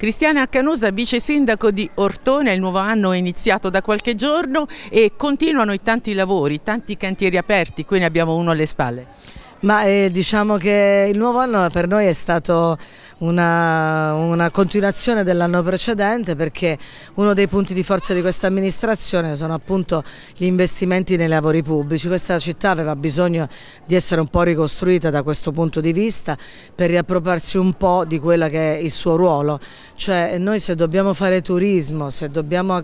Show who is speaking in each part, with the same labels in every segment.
Speaker 1: Cristiana Canosa, vice sindaco di Ortona, il nuovo anno è iniziato da qualche giorno e continuano i tanti lavori, tanti cantieri aperti, qui ne abbiamo uno alle spalle. Ma eh, diciamo che il nuovo anno per noi è stato una, una continuazione dell'anno precedente perché uno dei punti di forza di questa amministrazione sono appunto gli investimenti nei lavori pubblici. Questa città aveva bisogno di essere un po' ricostruita da questo punto di vista per riappropriarsi un po' di quello che è il suo ruolo. Cioè noi se dobbiamo fare turismo, se dobbiamo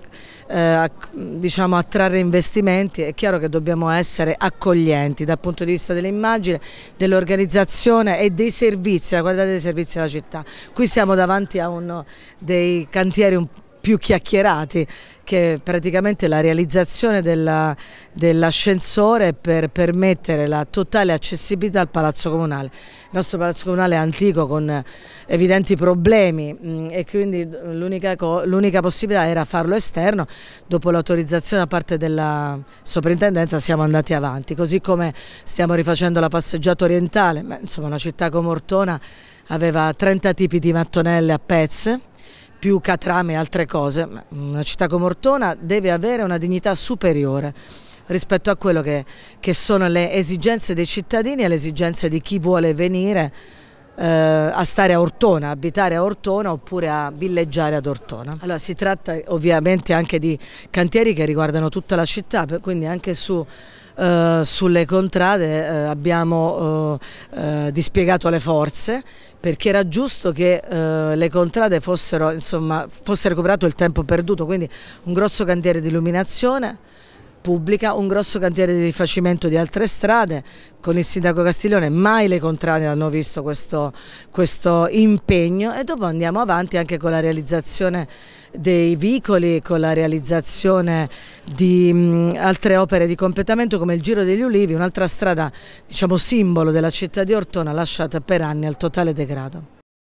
Speaker 1: eh, diciamo, attrarre investimenti è chiaro che dobbiamo essere accoglienti dal punto di vista dell'immagine dell'organizzazione e dei servizi, la qualità dei servizi della città. Qui siamo davanti a uno dei cantieri un più chiacchierati che praticamente la realizzazione dell'ascensore dell per permettere la totale accessibilità al Palazzo Comunale. Il nostro Palazzo Comunale è antico con evidenti problemi mm, e quindi l'unica possibilità era farlo esterno, dopo l'autorizzazione da parte della soprintendenza siamo andati avanti, così come stiamo rifacendo la passeggiata orientale, Beh, insomma una città come Ortona aveva 30 tipi di mattonelle a pezze, più catrame e altre cose, una città come Ortona deve avere una dignità superiore rispetto a quello che, che sono le esigenze dei cittadini e le esigenze di chi vuole venire eh, a stare a Ortona, a abitare a Ortona oppure a villeggiare ad Ortona. Allora, si tratta ovviamente anche di cantieri che riguardano tutta la città, quindi anche su, eh, sulle contrade eh, abbiamo eh, eh, dispiegato le forze perché era giusto che eh, le contrade fossero, insomma, fosse recuperato il tempo perduto, quindi un grosso cantiere di illuminazione, pubblica, un grosso cantiere di rifacimento di altre strade, con il sindaco Castiglione mai le contrarie hanno visto questo, questo impegno e dopo andiamo avanti anche con la realizzazione dei vicoli, con la realizzazione di mh, mm, altre opere di completamento come il Giro degli Ulivi, un'altra strada diciamo, simbolo della città di Ortona lasciata per anni al totale degrado.